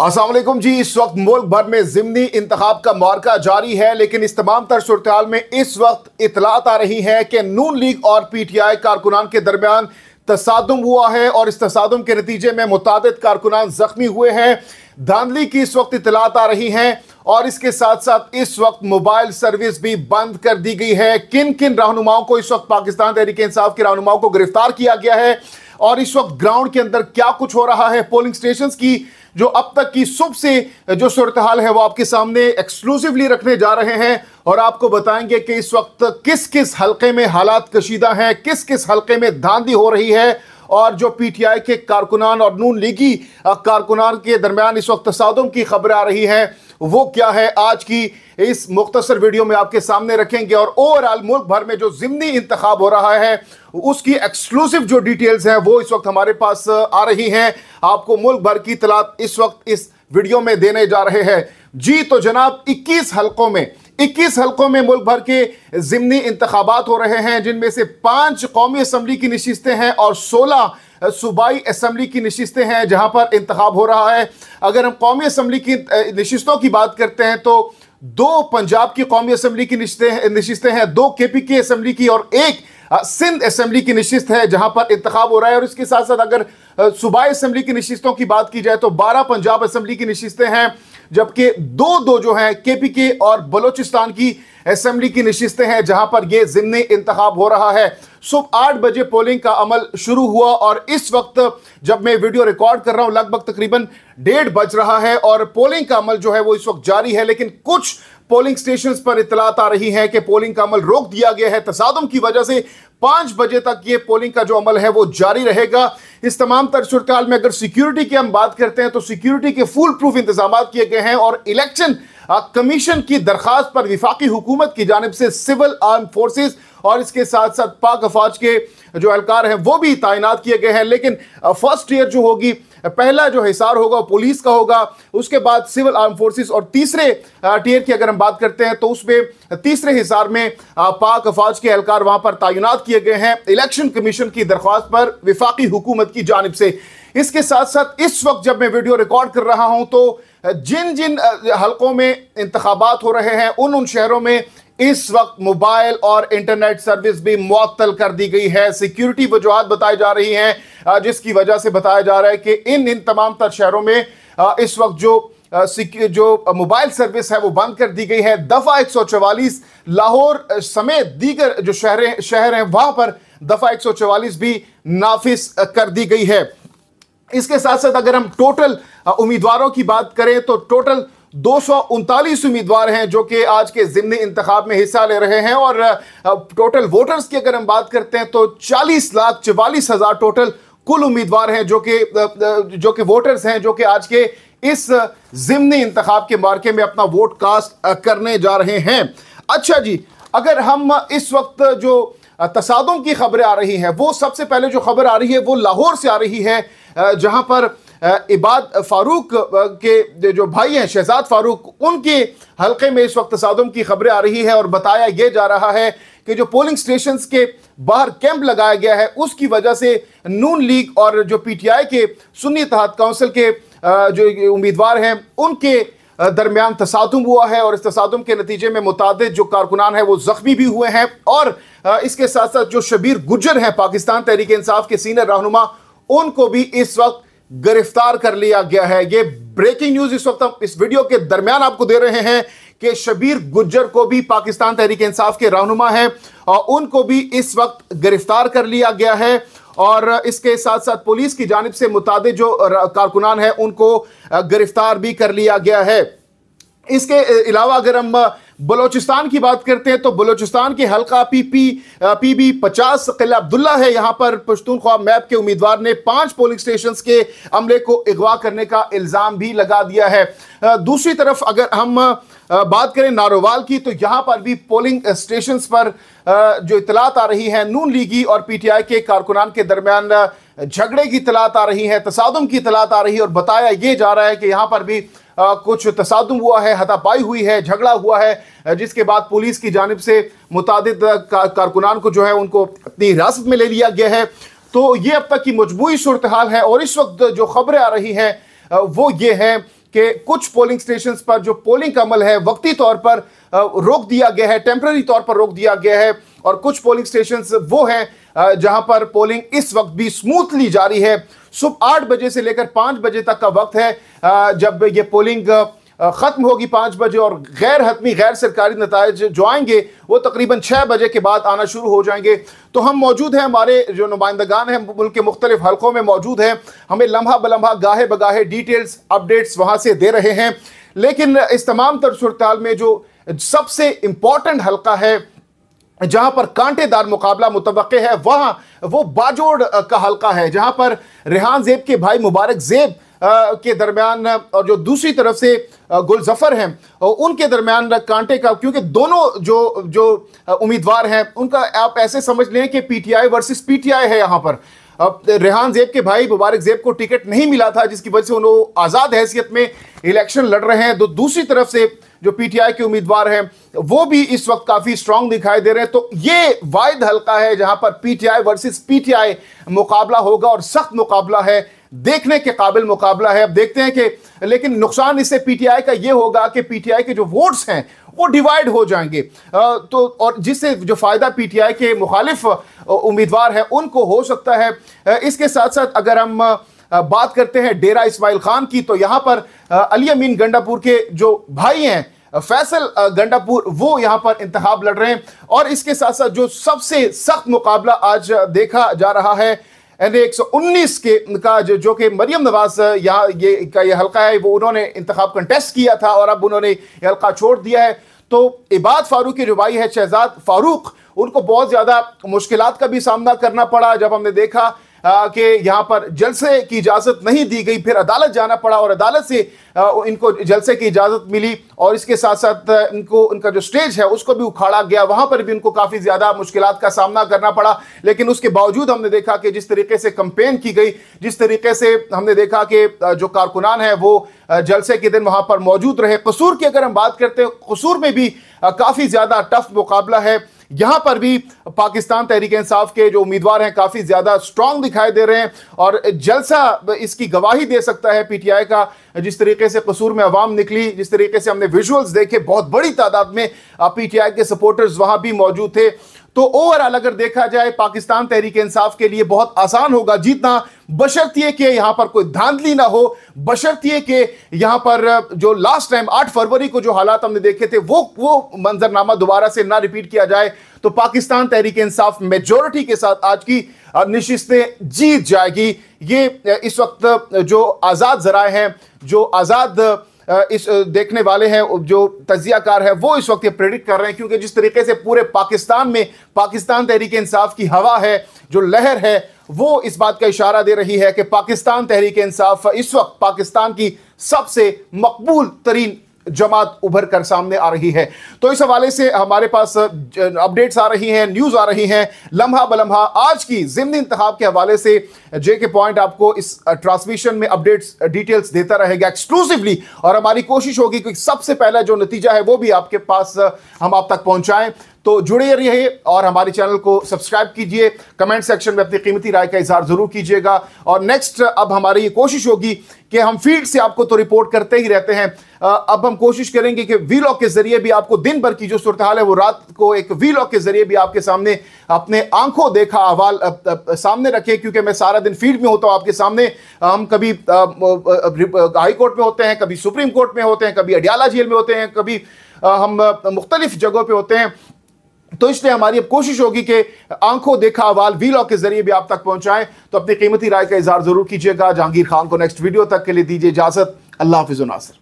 असलम जी इस वक्त मुल्क भर में ज़मनी इंतब का मार्का जारी है लेकिन इस तमाम तर सूरत में इस वक्त इतलात आ रही है कि नून लीग और पी टी आई कारकुनान के दरमियान तसादम हुआ है और इस तसादम के नतीजे में मुतद कारकुनान ज़ख्मी हुए हैं धांधली की इस वक्त इतलात आ रही हैं और इसके साथ साथ इस वक्त मोबाइल सर्विस भी बंद कर दी गई है किन किन रहनुमाओं को इस वक्त पाकिस्तान तहरीक इंसाफ के रहनुमाओं को गिरफ्तार किया गया है और इस वक्त ग्राउंड के अंदर क्या कुछ हो रहा है पोलिंग स्टेशन की जो अब तक की सुबह से जो सूरत हाल है वो आपके सामने एक्सक्लूसिवली रखने जा रहे हैं और आपको बताएंगे कि इस वक्त किस किस हलके में हालात कशीदा हैं किस किस हलके में धांधी हो रही है और जो पीटीआई के कारकुनान और नून लीगी कारकुनान के दरमियान इस वक्त तसादम की खबरें आ रही हैं वो क्या है आज की इस मुख्तसर वीडियो में आपके सामने रखेंगे और ओवरऑल मुल्क भर में जो ज़िमनी इंतखा हो रहा है उसकी एक्सक्लूसिव जो डिटेल्स हैं वो इस वक्त हमारे पास आ रही हैं आपको मुल्क भर की तलाश इस वक्त इस वीडियो में देने जा रहे हैं जी तो जनाब 21 हलकों में इक्कीस हल्कों में मुल्क भर के जिमनी इंतबात हो रहे हैं जिनमें से पांच कौमी असम्बली की नशितें हैं और सोलह सूबाई असम्बली की नशितें हैं जहाँ पर इंतब हो रहा है अगर हम कौमी असम्बली की नशस्तों की बात करते हैं तो दो पंजाब की कौमी असम्बली की नशितें हैं दो के पी के असम्बली की और एक सिंध असम्बली की नशस्त है जहां पर इंतब हो रहा है और इसके साथ साथ अगर सूबाई असम्बली की नशस्तों की बात की जाए तो बारह पंजाब असम्बली की नशितें हैं जबकि दो दो जो हैं केपीके और बलोचिस्तान की असेंबली की नशिस्तें हैं जहां पर यह जिमनी इंतखब हो रहा है सुबह आठ बजे पोलिंग का अमल शुरू हुआ और इस वक्त जब मैं वीडियो रिकॉर्ड कर रहा हूं लगभग तकरीबन डेढ़ बज रहा है और पोलिंग का अमल जो है वो इस वक्त जारी है लेकिन कुछ पोलिंग स्टेशन पर इतलात आ रही है कि पोलिंग का अमल रोक दिया गया है तसादम की वजह से पांच बजे तक ये पोलिंग का जो अमल है वो जारी रहेगा इस तमाम तर में अगर सिक्योरिटी की हम बात करते हैं तो सिक्योरिटी के फुल प्रूफ इंतजाम किए गए हैं और इलेक्शन कमीशन हाँ, की दरखास्त पर विफाकी हुकूमत की जानब से सिविल आर्म फोर्सेज और इसके साथ साथ पाक अफवाज के जो एहलकार हैं वो भी तैनात किए गए हैं लेकिन फर्स्ट ईयर जो होगी पहला जो हिसार होगा पुलिस का होगा उसके बाद सिविल आर्म फोर्सेस और तीसरे टीयर की अगर हम बात करते हैं तो उसमें तीसरे हिसार में पाक अफवाज के एहलकार वहाँ पर तैनात किए गए हैं इलेक्शन कमीशन की दरख्वास्त पर विफाकी हुकूमत की जानब से इसके साथ साथ इस वक्त जब मैं वीडियो रिकॉर्ड कर रहा हूं तो जिन जिन हलकों में इंतबात हो रहे हैं उन उन शहरों में इस वक्त मोबाइल और इंटरनेट सर्विस भी मअतल कर दी गई है सिक्योरिटी वजूहत बताई जा रही हैं जिसकी वजह से बताया जा रहा है कि इन इन तमाम तर शहरों में इस वक्त जो जो मोबाइल सर्विस है वो बंद कर दी गई है दफ़ा 144 लाहौर समेत दीगर जो शहर शहर हैं वहाँ पर दफ़ा 144 भी नाफिस कर दी गई है इसके साथ साथ अगर हम टोटल उम्मीदवारों की बात करें तो टोटल दो उम्मीदवार हैं जो कि आज के ज़िमनी इंतखब में हिस्सा ले रहे हैं और टोटल वोटर्स की अगर हम बात करते हैं तो 40 लाख चवालीस हज़ार टोटल कुल उम्मीदवार हैं जो कि जो कि वोटर्स हैं जो कि आज के इस ज़िमनी इंतखब के मार्के में अपना वोट कास्ट करने जा रहे हैं अच्छा जी अगर हम इस वक्त जो तसादों की खबरें आ रही हैं वो सबसे पहले जो खबर आ रही है वो लाहौर से आ रही है जहां पर इबाद फारूक के जो भाई हैं शहजाद फारूक उनके हलके में इस वक्त तसादम की खबरें आ रही है और बताया यह जा रहा है कि जो पोलिंग स्टेशन के बाहर कैंप लगाया गया है उसकी वजह से नून लीग और जो पीटीआई के सुन्नी तहत काउंसिल के जो उम्मीदवार हैं उनके दरमियान तसादम हुआ है और इस तसादम के नतीजे में मुतद जो कारकुनान हैं वो ज़ख्मी भी हुए हैं और इसके साथ साथ जो शबीर गुजर हैं पाकिस्तान तहरीक इंसाफ के सीनियर रहनुमा उनको भी इस वक्त गिरफ्तार कर लिया गया है ये ब्रेकिंग न्यूज इस वक्त हम इस वीडियो के दरमियान आपको दे रहे हैं कि शबीर गुज्जर को भी पाकिस्तान तहरीक इंसाफ के रहनुमा है और उनको भी इस वक्त गिरफ्तार कर लिया गया है और इसके साथ साथ पुलिस की जानब से मुताद जो कारकुनान है उनको गिरफ्तार भी कर लिया गया है इसके अलावा अगर हम बलोचिस्तान की बात करते हैं तो बलोचिस्तान के हल्का पी पी पी बी पचास किला अब्दुल्ला है यहाँ पर पश्तून ख्वाब मैप के उम्मीदवार ने पांच पोलिंग स्टेशन के अमले को अगवा करने का इल्ज़ाम भी लगा दिया है दूसरी तरफ अगर हम बात करें नारोवाल की तो यहाँ पर भी पोलिंग स्टेशन पर जो इतलात आ रही है नून लीगी और पीटीआई के कारकुनान के दरमियान झगड़े की इतलात आ रही है तसादम की तलात आ रही है और बताया ये जा रहा है कि यहाँ पर भी कुछ तसादम हुआ है हथापाई हुई है झगड़ा हुआ है जिसके बाद पुलिस की जानब से मुतद कारकुनान को जो है उनको अपनी हिरासत में ले लिया गया है तो ये अब तक की मजबूरी सूरत हाल है और इस वक्त जो खबरें आ रही हैं वो ये हैं कि कुछ पोलिंग स्टेशन पर जो पोलिंग का अमल है वक्ती तौर पर रोक दिया गया है टेम्प्रेरी तौर पर रोक दिया गया है और कुछ पोलिंग स्टेशन वो हैं जहां पर पोलिंग इस वक्त भी स्मूथली जारी है सुबह आठ बजे से लेकर पाँच बजे तक का वक्त है जब ये पोलिंग ख़त्म होगी पाँच बजे और गैर हतमी गैर सरकारी नतज जो आएंगे वो तकरीबन छः बजे के बाद आना शुरू हो जाएंगे तो हम मौजूद हैं हमारे जो नुमाइंदगान हैं मुल्क के मुख्तलिफ हलकों में मौजूद हैं हमें लम्हा बलम्हा गाहे बगाहे डिटेल्स अपडेट्स वहाँ से दे रहे हैं लेकिन इस तमाम तर सूरत में जो सबसे इंपॉर्टेंट हलका है जहां पर कांटेदार मुकाबला मुतव है वहां वो बाजोड़ का हल्का है जहां पर रेहान जेब के भाई मुबारक जेब के दरमियान और जो दूसरी तरफ से गुलजफर हैं उनके दरमियान कांटे का क्योंकि दोनों जो जो उम्मीदवार हैं उनका आप ऐसे समझ लें कि पीटीआई वर्सेस पीटीआई है यहाँ पर अब रेहान जेब के भाई मुबारक जेब को टिकट नहीं मिला था जिसकी वजह से उन्होंने आज़ाद हैसियत में इलेक्शन लड़ रहे हैं तो दूसरी तरफ से जो पीटीआई के उम्मीदवार हैं वो भी इस वक्त काफ़ी स्ट्रांग दिखाई दे रहे हैं तो ये वायद हल्का है जहां पर पीटीआई वर्सेस पीटीआई मुकाबला होगा और सख्त मुकाबला है देखने के काबिल मुकाबला है अब देखते हैं कि लेकिन नुकसान इससे पीटीआई का ये होगा कि पीटीआई के जो वोट्स हैं वो डिवाइड हो जाएंगे तो और जिससे जो फ़ायदा पीटीआई के मुखालिफ उम्मीदवार हैं उनको हो सकता है इसके साथ साथ अगर हम बात करते हैं डेरा इसमाइल खान की तो यहां पर अली अमीन गंडापुर के जो भाई हैं फैसल गंडापुर वो यहाँ पर इंतहाब लड़ रहे हैं और इसके साथ साथ जो सबसे सख्त मुकाबला आज देखा जा रहा है एन एक सौ उन्नीस के का जो जो कि मरियम नवाज यहाँ ये का ये हल्का है वो उन्होंने इंतखब कंटेस्ट किया था और अब उन्होंने ये हल्का छोड़ दिया है तो इबाद फारूक के जो भाई है शहजाद फारूक उनको बहुत ज़्यादा मुश्किल का भी सामना करना पड़ा जब हमने देखा कि यहाँ पर जलसे की इजाज़त नहीं दी गई फिर अदालत जाना पड़ा और अदालत से इनको जलसे की इजाज़त मिली और इसके साथ साथ इनको उनका जो स्टेज है उसको भी उखाड़ा गया वहाँ पर भी उनको काफ़ी ज़्यादा मुश्किल का सामना करना पड़ा लेकिन उसके बावजूद हमने देखा कि जिस तरीके से कंपेन की गई जिस तरीके से हमने देखा कि जो कारकुनान है वो जलसे के दिन वहाँ पर मौजूद रहे कसूर की अगर हम बात करते हैं कसूर में भी काफ़ी ज़्यादा टफ मुकाबला है यहां पर भी पाकिस्तान तहरीक इंसाफ के जो उम्मीदवार हैं काफी ज्यादा स्ट्रांग दिखाई दे रहे हैं और जलसा इसकी गवाही दे सकता है पीटीआई का जिस तरीके से कसूर में अवाम निकली जिस तरीके से हमने विजुअल्स देखे बहुत बड़ी तादाद में पीटीआई के सपोर्टर्स वहां भी मौजूद थे तो ओवरऑल अगर देखा जाए पाकिस्तान तहरीक इंसाफ के लिए बहुत आसान होगा जीतना बशर्तिए कि यहां पर कोई धांधली ना हो बशर्तिए कि यहां पर जो लास्ट टाइम आठ फरवरी को जो हालात हमने देखे थे वो वो मंजरनामा दोबारा से ना रिपीट किया जाए तो पाकिस्तान तहरीक इंसाफ मेजोरिटी के साथ आज की नशिस्तें जीत जाएगी ये इस वक्त जो आज़ाद जराए हैं जो आज़ाद इस देखने वाले हैं जो तजियाकार है वो इस वक्त ये प्रेडिक्ट कर रहे हैं क्योंकि जिस तरीके से पूरे पाकिस्तान में पाकिस्तान तहरीक इंसाफ की हवा है जो लहर है वो इस बात का इशारा दे रही है कि पाकिस्तान तहरीक इंसाफ इस वक्त पाकिस्तान की सबसे मकबूल तरीन जमात उभर कर सामने आ रही है तो इस हवाले से हमारे पास अपडेट्स आ रही हैं न्यूज़ आ रही हैं लम्हा बलम्हा आज की ज़िमनी इंतहा के हवाले से जे के पॉइंट आपको इस ट्रांसमिशन में अपडेट्स डिटेल्स देता रहेगा एक्सक्लूसिवली और हमारी कोशिश होगी कि सबसे पहला जो नतीजा है वो भी आपके पास हम आप तक पहुंचाएं तो जुड़े रहिए और हमारे चैनल को सब्सक्राइब कीजिए कमेंट सेक्शन में अपनी कीमती राय का इजहार ज़रूर कीजिएगा और नेक्स्ट अब हमारी ये कोशिश होगी कि हम फील्ड से आपको तो रिपोर्ट करते ही रहते हैं अब हम कोशिश करेंगे कि वी के जरिए भी आपको दिन भर की जो सूरत हाल है वो रात को एक वी के जरिए भी आपके सामने अपने आंखों देखा अहवाल सामने रखें क्योंकि मैं सारा दिन फील्ड में होता हूँ आपके सामने हम कभी हाई कोर्ट में होते हैं कभी सुप्रीम कोर्ट में होते हैं कभी अडियाला जेल में होते हैं कभी हम मुख्तलिफ जगहों पर होते हैं तो इसलिए हमारी अब कोशिश होगी कि आंखों देखा अवाल वी के जरिए भी आप तक पहुंचाएं तो अपनी कीमती राय का इजहार जरूर कीजिएगा जहांगीर खान को नेक्स्ट वीडियो तक के लिए दीजिए इजाजत अल्लाह हाफिज नासिर